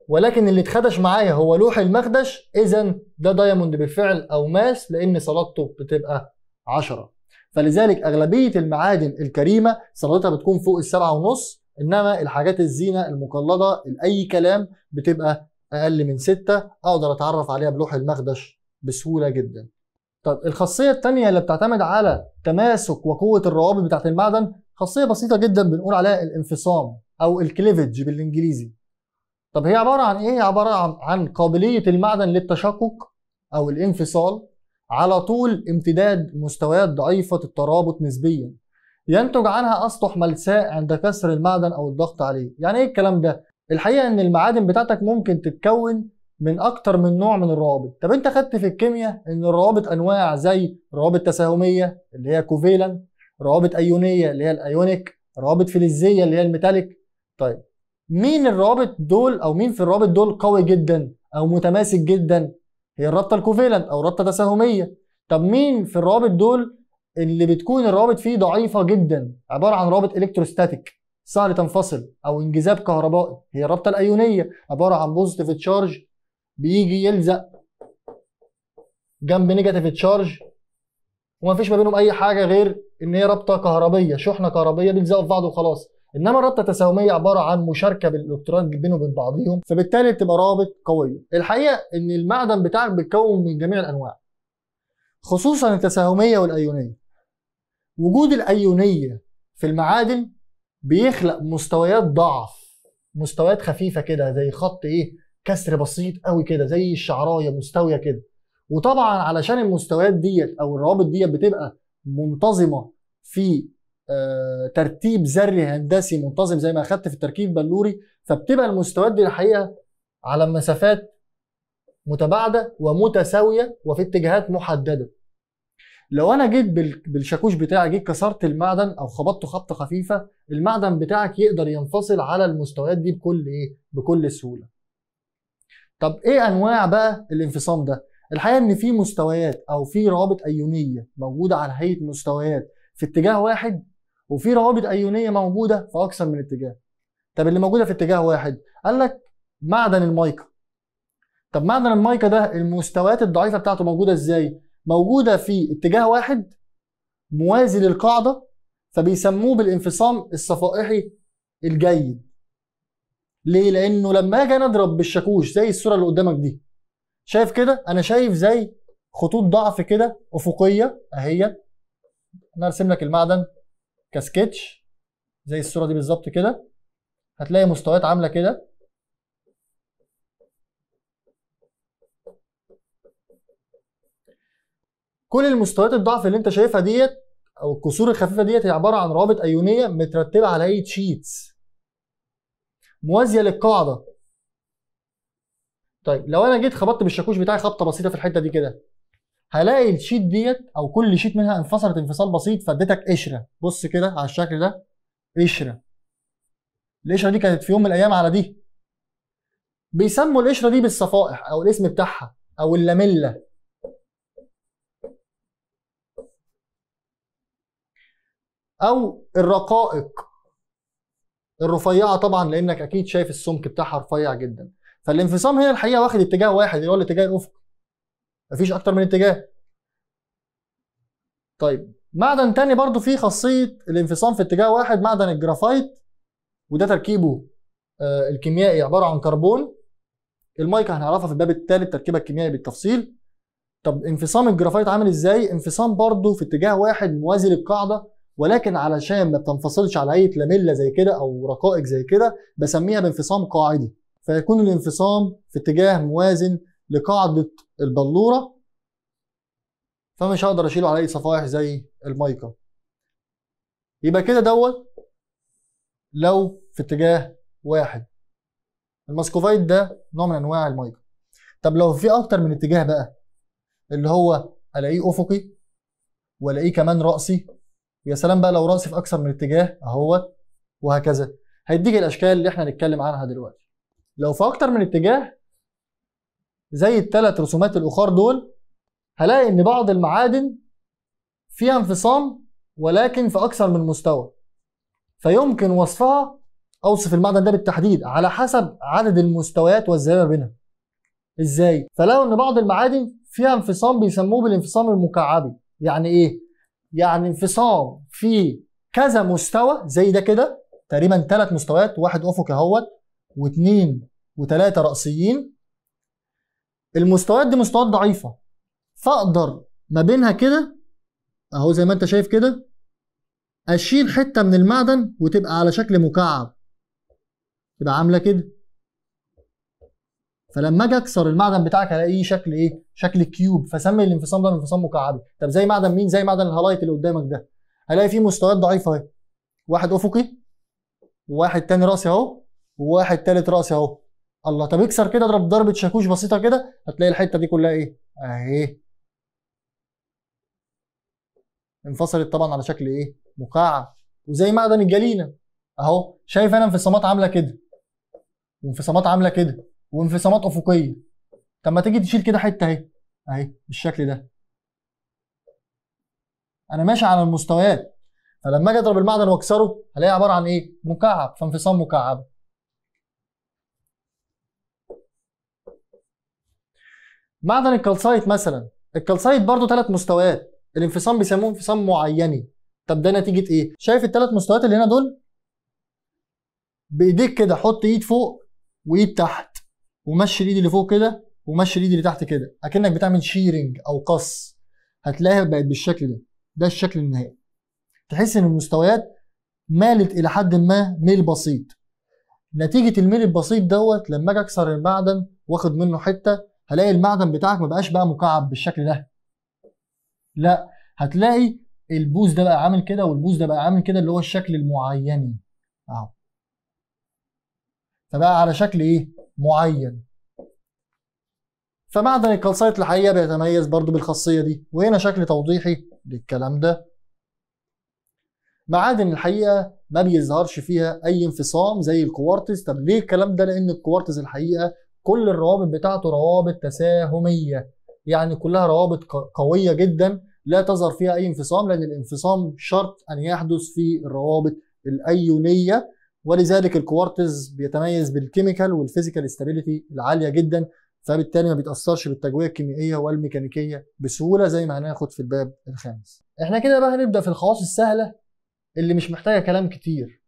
ولكن اللي اتخدش معايا هو لوح المخدش اذا ده دايموند بالفعل او ماس لان صلادته بتبقى 10 فلذلك اغلبيه المعادن الكريمه صلادتها بتكون فوق السبعة ونص انما الحاجات الزينه المقلده اي كلام بتبقى اقل من سته اقدر اتعرف عليها بلوح المخدش بسهوله جدا طب الخاصيه الثانيه اللي بتعتمد على تماسك وقوه الروابط بتاعت المعدن خاصيه بسيطه جدا بنقول عليها الانفصام او الكليفج بالانجليزي طب هي عباره عن ايه؟ عباره عن, عن قابليه المعدن للتشقق او الانفصال على طول امتداد مستويات ضعيفه الترابط نسبيا ينتج عنها اسطح ملساء عند كسر المعدن او الضغط عليه يعني ايه الكلام ده الحقيقه ان المعادن بتاعتك ممكن تتكون من اكتر من نوع من الروابط طب انت خدت في الكيمياء ان الروابط انواع زي روابط تساهميه اللي هي كوفيلان روابط ايونيه اللي هي الايونيك روابط فلزيه اللي هي الميتاليك طيب مين الرابط دول او مين في الرابط دول قوي جدا او متماسك جدا هي الرابطه الكوفيلنت او رابطه تساهميه طب مين في الرابط دول اللي بتكون الرابط فيه ضعيفه جدا عباره عن رابط الكتروستاتيك سهل تنفصل او انجذاب كهربائي هي الرابطه الايونيه عباره عن بوزيتيف تشارج بيجي يلزق جنب نيجاتيف تشارج ومفيش ما بينهم اي حاجه غير ان هي رابطه كهربيه شحنه كهربيه بيلزقوا في بعض وخلاص انما الرابطه التساهميه عباره عن مشاركه بالالكترونات بينهم وبين بعضهم فبالتالي بتبقى روابط قويه الحقيقه ان المعدن بتاعك بيتكون من جميع الانواع خصوصا التساهميه والايونيه وجود الايونيه في المعادن بيخلق مستويات ضعف مستويات خفيفه كده زي خط ايه كسر بسيط قوي كده زي الشعرايه مستويه كده وطبعا علشان المستويات ديت او الروابط ديت بتبقى منتظمه في ترتيب ذري هندسي منتظم زي ما اخدت في التركيب بلوري فبتبقى المستويات دي الحقيقه على مسافات متباعده ومتساويه وفي اتجاهات محدده لو انا جيت بالشاكوش بتاعي جيت كسرت المعدن او خبطته خبطه خفيفه المعدن بتاعك يقدر ينفصل على المستويات دي بكل ايه بكل سهوله طب ايه انواع بقى الانفصام ده الحقيقه ان في مستويات او في روابط ايونيه موجوده على هيئه مستويات في اتجاه واحد وفي روابط ايونيه موجوده في اكثر من اتجاه طب اللي موجوده في اتجاه واحد قال لك معدن المايكا طب معدن المايكا ده المستويات الضعيفه بتاعته موجوده ازاي موجوده في اتجاه واحد موازي للقاعده فبيسموه بالانفصام الصفائحي الجيد ليه لانه لما اجي انا اضرب بالشاكوش زي الصوره اللي قدامك دي شايف كده انا شايف زي خطوط ضعف كده افقيه اهي انا ارسم لك المعدن كسكتش زي الصوره دي بالظبط كده هتلاقي مستويات عامله كده كل المستويات الضعف اللي انت شايفها ديت او الكسور الخفيفه ديت هي عباره عن روابط ايونيه مترتبه على اي شيتس موازيه للقاعده طيب لو انا جيت خبطت بالشاكوش بتاعي خبطه بسيطه في الحته دي كده هلاقي الشيت ديت او كل شيت منها انفصلت انفصال بسيط فاديتك قشره بص كده على الشكل ده قشره القشره دي كانت في يوم من الايام على دي بيسموا القشره دي بالصفائح او الاسم بتاعها او اللاميلا او الرقائق الرفيعه طبعا لانك اكيد شايف السمك بتاعها رفيع جدا فالانفصام هنا الحقيقه واخد اتجاه واحد اللي هو الاتجاه الافقي مفيش اكتر من اتجاه طيب معدن تاني برضو فيه خاصيه الانفصام في اتجاه واحد معدن الجرافايت وده تركيبه آه، الكيميائي عباره عن كربون المايكا هنعرفها في الباب التالت تركيبه الكيميائي بالتفصيل طب انفصام الجرافايت عامل ازاي انفصام برضه في اتجاه واحد موازي للقاعده ولكن علشان ما بتنفصلش على اي لاميلا زي كده او رقائق زي كده بسميها بانفصام قاعدي فيكون الانفصام في اتجاه موازن لقاعده البلوره فمش هقدر اشيله على اي صفائح زي المايكا يبقى كده دوت لو في اتجاه واحد الماسكوفايت ده نوع من انواع المايكا طب لو في اكتر من اتجاه بقى اللي هو الاقيه افقي والاقيه كمان راسي يا سلام بقى لو راسي في اكثر من اتجاه اهوت وهكذا هيديك الاشكال اللي احنا هنتكلم عنها دلوقتي لو في اكتر من اتجاه زي الثلاث رسومات الاخر دول هلاقي ان بعض المعادن فيها انفصام ولكن في اكثر من مستوى فيمكن وصفها اوصف المعدن ده بالتحديد على حسب عدد المستويات والزياده بينها ازاي فلقوا ان بعض المعادن فيها انفصام بيسموه بالانفصام المكعبي يعني ايه يعني انفصام في كذا مستوى زي ده كده تقريبا ثلاث مستويات واحد افقي اهوت واثنين وثلاثه راسيين المستويات دي مستويات ضعيفه فاقدر ما بينها كده اهو زي ما انت شايف كده اشيل حته من المعدن وتبقى على شكل مكعب تبقى عامله كده فلما اجي اكسر المعدن بتاعك الاقيه شكل ايه شكل كيوب فسمي الانفصام ده انفصام مكعبي طب زي معدن مين زي معدن الهلايت اللي قدامك ده هلاقي فيه مستويات ضعيفه اهي واحد افقي وواحد تاني راسي اهو وواحد تالت راسي اهو الله طب اكسر كده اضرب ضربه شاكوش بسيطه كده هتلاقي الحته دي كلها ايه اهي انفصلت طبعا على شكل ايه مقعر وزي معدن الجلينا اهو شايف انا انفصامات عامله كده وانفصامات عامله كده وانفصامات افقيه طب ما تيجي تشيل كده حته اهي اهي بالشكل ده انا ماشي على المستويات فلما اجي اضرب المعدن واكسره هلاقيه عباره عن ايه مكعب فانفصام مكعب معدن الكالسايت مثلا الكالسايت برضه ثلاث مستويات الانفصام بيسموه انفصام معيني طب ده نتيجه ايه شايف الثلاث مستويات اللي هنا دول بايديك كده حط ايد فوق وايد تحت ومشي الايد اللي فوق كده ومشي الايد اللي تحت كده اكنك بتعمل شيرنج او قص هتلاقيها بقت بالشكل ده ده الشكل النهائي تحس ان المستويات مالت الى حد ما ميل بسيط نتيجه الميل البسيط دوت لما اجي اكسر المعدن واخد منه حته هلاقي المعدن بتاعك ما بقاش بقى مكعب بالشكل ده لا هتلاقي البوز ده بقى عامل كده والبوز ده بقى عامل كده اللي هو الشكل المعيني اهو فبقى على شكل ايه معين فمعدن الكالسايت الحقيقه بيتميز برضو بالخاصيه دي وهنا شكل توضيحي للكلام ده معادن الحقيقه ما بيظهرش فيها اي انفصام زي الكوارتز طب ليه الكلام ده لان الكوارتز الحقيقه كل الروابط بتاعته روابط تساهميه يعني كلها روابط قويه جدا لا تظهر فيها اي انفصام لان الانفصام شرط ان يحدث في الروابط الايونيه ولذلك الكوارتز بيتميز بالكيميكال والفيزيكال استابيليتي العاليه جدا فبالتالي ما بيتاثرش بالتجويه الكيميائيه والميكانيكيه بسهوله زي ما هناخد في الباب الخامس. احنا كده بقى هنبدا في الخواص السهله اللي مش محتاجه كلام كتير.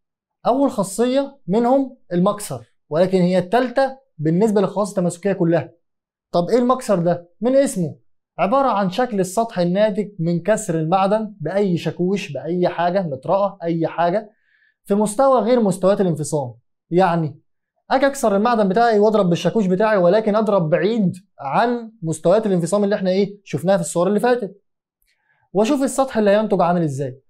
اول خاصيه منهم المكسر ولكن هي الثالثه بالنسبه للخواص التماسكيه كلها طب ايه المكسر ده من اسمه عباره عن شكل السطح الناتج من كسر المعدن باي شاكوش باي حاجه مطرقه اي حاجه في مستوى غير مستويات الانفصام يعني اجي اكسر المعدن بتاعي واضرب بالشاكوش بتاعي ولكن اضرب بعيد عن مستويات الانفصام اللي احنا ايه شفناها في الصور اللي فاتت واشوف السطح اللي هينتج عامل ازاي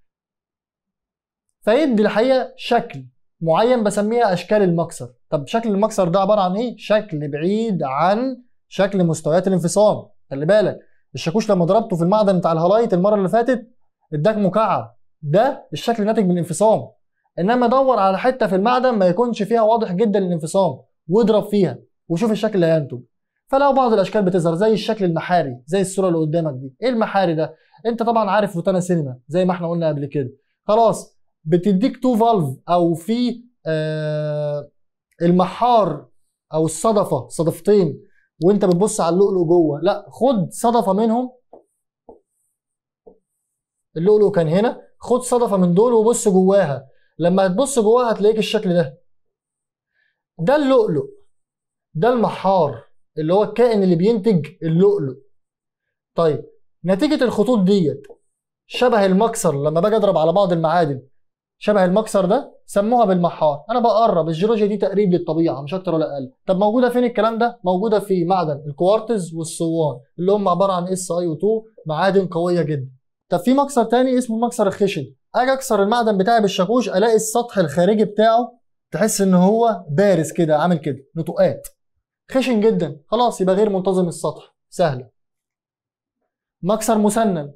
فيدي الحقيقه شكل معين بسميها اشكال المكسر طب شكل المكسر ده عباره عن ايه شكل بعيد عن شكل مستويات الانفصام خلي بالك الشاكوش لما ضربته في المعدن بتاع الهلايت المره اللي فاتت اداك مكعب ده الشكل الناتج من الانفصام انما دور على حته في المعدن ما يكونش فيها واضح جدا الانفصام واضرب فيها وشوف الشكل اللي هينتج فلو بعض الاشكال بتظهر زي الشكل المحاري زي الصوره اللي قدامك دي ايه المحاري ده انت طبعا عارف روتانا سينما زي ما احنا قلنا قبل كده خلاص بتديك تو فالف او في آه المحار او الصدفه صدفتين وانت بتبص على اللؤلؤ جوه لا خد صدفه منهم اللؤلؤ كان هنا خد صدفه من دول وبص جواها لما هتبص جواها هتلاقيك الشكل ده ده اللؤلؤ ده المحار اللي هو الكائن اللي بينتج اللؤلؤ طيب نتيجه الخطوط ديت شبه المكسر لما باجي اضرب على بعض المعادن شبه المكسر ده سموها بالمحار انا بقرب الجيولوجيا دي تقريب للطبيعه مش اكتر ولا اقل طب موجوده فين الكلام ده موجوده في معدن الكوارتز والصوان اللي هم عباره عن اس اي او 2 معادن قويه جدا طب في مكسر تاني اسمه مكسر الخشن اجي اكسر المعدن بتاعي بالشاكوش الاقي السطح الخارجي بتاعه تحس ان هو بارز كده عامل كده نتوءات خشن جدا خلاص يبقى غير منتظم السطح سهله مكسر مسنن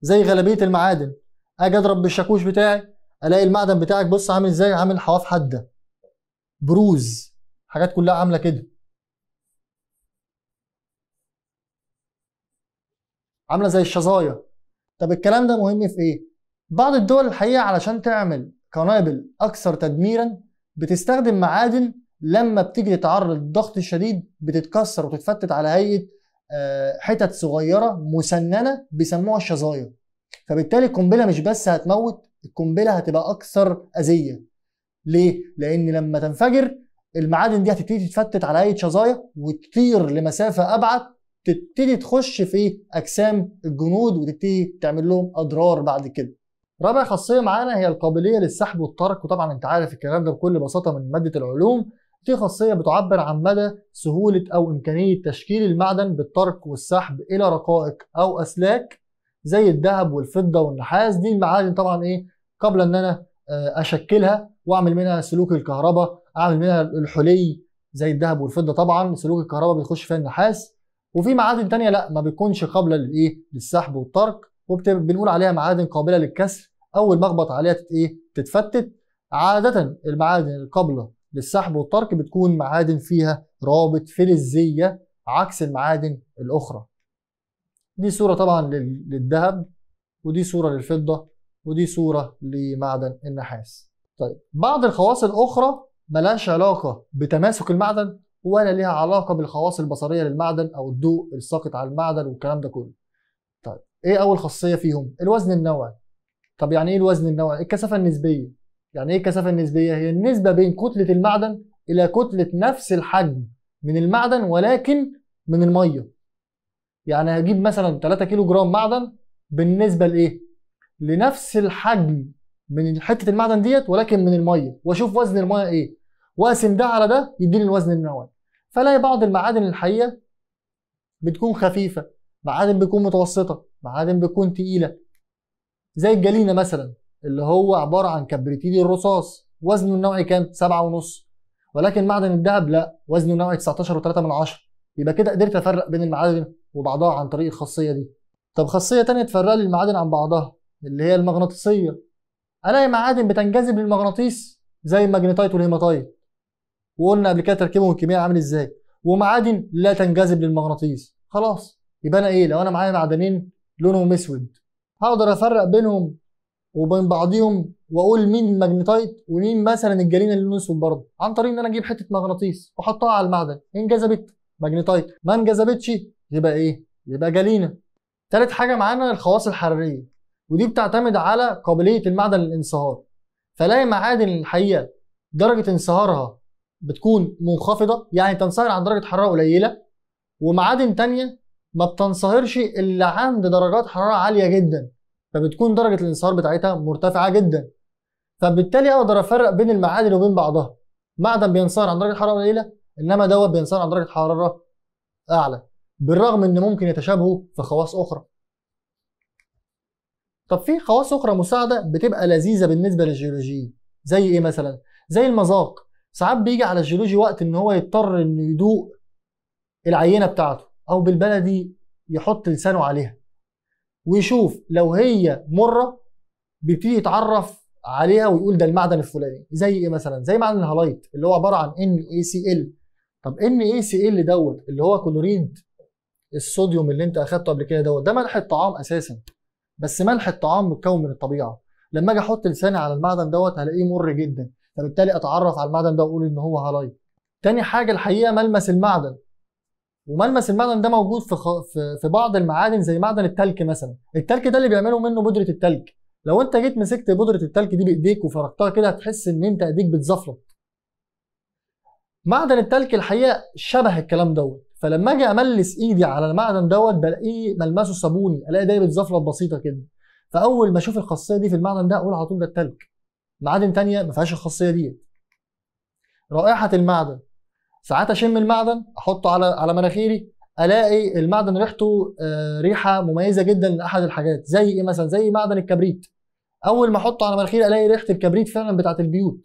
زي غالبيه المعادن اجي اضرب بالشاكوش بتاعي الاقي المعدن بتاعك بص عامل ازاي عامل حواف حاده بروز حاجات كلها عامله كده عامله زي الشظايا طب الكلام ده مهم في ايه بعض الدول الحقيقه علشان تعمل قنابل اكثر تدميرا بتستخدم معادن لما بتيجي تتعرض للضغط الشديد بتتكسر وتتفتت على هيئه آه، حتت صغيره مسننه بيسموها الشظايا فبالتالي القنبله مش بس هتموت القنبله هتبقى اكثر اذيه ليه لان لما تنفجر المعادن دي هتبتدي تتفتت على اي شظايا وتطير لمسافه ابعد تبتدي تخش في إيه؟ اجسام الجنود وتبتدي تعمل لهم اضرار بعد كده رابع خاصيه معانا هي القابليه للسحب والطرق وطبعا انت عارف الكلام ده بكل بساطه من ماده العلوم دي خاصيه بتعبر عن مدى سهوله او امكانيه تشكيل المعدن بالطرق والسحب الى رقائق او اسلاك زي الذهب والفضه والنحاس دي المعادن طبعا ايه قبل ان انا آه، اشكلها واعمل منها سلوك الكهرباء اعمل منها الحلي زي الذهب والفضه طبعا سلوك الكهرباء بيخش فيها النحاس وفي معادن ثانيه لا ما بتكونش قابله للايه للسحب والطرق وبنقول عليها معادن قابله للكسر اول ما اخبط عليها تت ايه تتفتت عاده المعادن القابله للسحب والطرق بتكون معادن فيها رابط فلزيه عكس المعادن الاخرى دي صورة طبعا للذهب ودي صورة للفضة ودي صورة لمعدن النحاس طيب بعض الخواص الأخرى ملهاش علاقة بتماسك المعدن ولا ليها علاقة بالخواص البصرية للمعدن أو الضوء الساقط على المعدن والكلام ده كله طيب إيه أول خاصية فيهم؟ الوزن النوعي طب يعني إيه الوزن النوعي؟ الكثافة النسبية يعني إيه الكثافة النسبية؟ هي النسبة بين كتلة المعدن إلى كتلة نفس الحجم من المعدن ولكن من المية يعني هجيب مثلا 3 كيلو جرام معدن بالنسبه لايه؟ لنفس الحجم من حته المعدن ديت ولكن من الميه واشوف وزن الميه ايه واقسم ده على ده يديني الوزن النووي فلاقي بعض المعادن الحقيقه بتكون خفيفه معادن بتكون متوسطه معادن بتكون تقيله زي الجلينه مثلا اللي هو عباره عن كبريتيد الرصاص وزنه النوعي كام؟ 7.5 ولكن معدن الذهب لا وزنه نوعي 19.3 يبقى كده قدرت افرق بين المعادن وبعضها عن طريق الخاصيه دي طب خاصيه تانية تفرق لي المعادن عن بعضها اللي هي المغناطيسيه الاقي معادن بتنجذب للمغناطيس زي الماجنتايت والهيماتايت وقلنا قبل كده تركيبهم الكيميائي عامل ازاي ومعادن لا تنجذب للمغناطيس خلاص يبقى انا ايه لو انا معايا معدنين لونهم اسود هقدر افرق بينهم وبين بعضيهم واقول مين الماجنيتايت ومين مثلا الجرينا اللي لونه اسود برضه عن طريق ان انا اجيب حته مغناطيس واحطها على المعدن انجذبت ماجنيتايت ما انجذبتش يبقى ايه؟ يبقى جلينا. تالت حاجه معانا الخواص الحراريه ودي بتعتمد على قابليه المعدن للانصهار. فلاقي معادن الحقيقه درجه انصهارها بتكون منخفضه يعني تنصهر عن درجه حراره قليله ومعادن تانية ما بتنصهرش الا عند درجات حراره عاليه جدا فبتكون درجه الانصهار بتاعتها مرتفعه جدا. فبالتالي اقدر افرق بين المعادن وبين بعضها. معدن بينصهر عن درجه حراره قليله انما دوت بينصهر عن درجه حراره اعلى. بالرغم ان ممكن يتشابهوا في خواص اخرى طب في خواص اخرى مساعده بتبقى لذيذه بالنسبه للجيولوجيين زي ايه مثلا زي المذاق ساعات بيجي على الجيولوجي وقت ان هو يضطر انه يدوق العينه بتاعته او بالبلدي يحط لسانه عليها ويشوف لو هي مره بيبتدي يتعرف عليها ويقول ده المعدن الفلاني زي ايه مثلا زي معدن الهالايت اللي هو عباره عن NaCl طب NaCl دوت اللي هو كلوريد الصوديوم اللي انت اخدته قبل كده دوت ده ملح الطعام اساسا بس ملح الطعام متكون من الطبيعه لما اجي احط لساني على المعدن دوت هلاقيه مر جدا فبالتالي اتعرف على المعدن ده واقول ان هو هالايت تاني حاجه الحقيقه ملمس المعدن وملمس المعدن ده موجود في, خ... في في بعض المعادن زي معدن التلك مثلا التلك ده اللي بيعملوا منه بودره التلك لو انت جيت مسكت بودره التلك دي بايديك وفركتها كده هتحس ان انت ايديك بتزفرط معدن التلك الحقيقه شبه الكلام دوت فلما اجي املس ايدي على المعدن دوت بلاقيه ملمسه صابوني الاقي دايره زفره بسيطه كده فاول ما اشوف الخاصيه دي في المعدن ده اقول على طول ده التلج معادن تانية ما فيهاش الخاصيه دي رائحه المعدن ساعات اشم المعدن احطه على على مناخيري الاقي المعدن ريحته آه، ريحه مميزه جدا لاحد الحاجات زي ايه مثلا زي معدن الكبريت اول ما احطه على مناخيري الاقي ريحه الكبريت فعلا بتاعت البيوت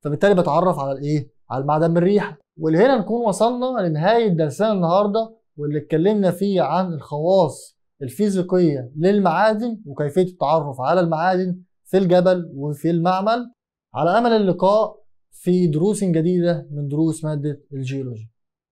فبالتالي بتعرف على الايه على المعدن من ريحه ولهنا نكون وصلنا لنهاية درسنا النهاردة واللي اتكلمنا فيه عن الخواص الفيزيقية للمعادن وكيفية التعرف على المعادن في الجبل وفي المعمل على أمل اللقاء في دروس جديدة من دروس مادة الجيولوجيا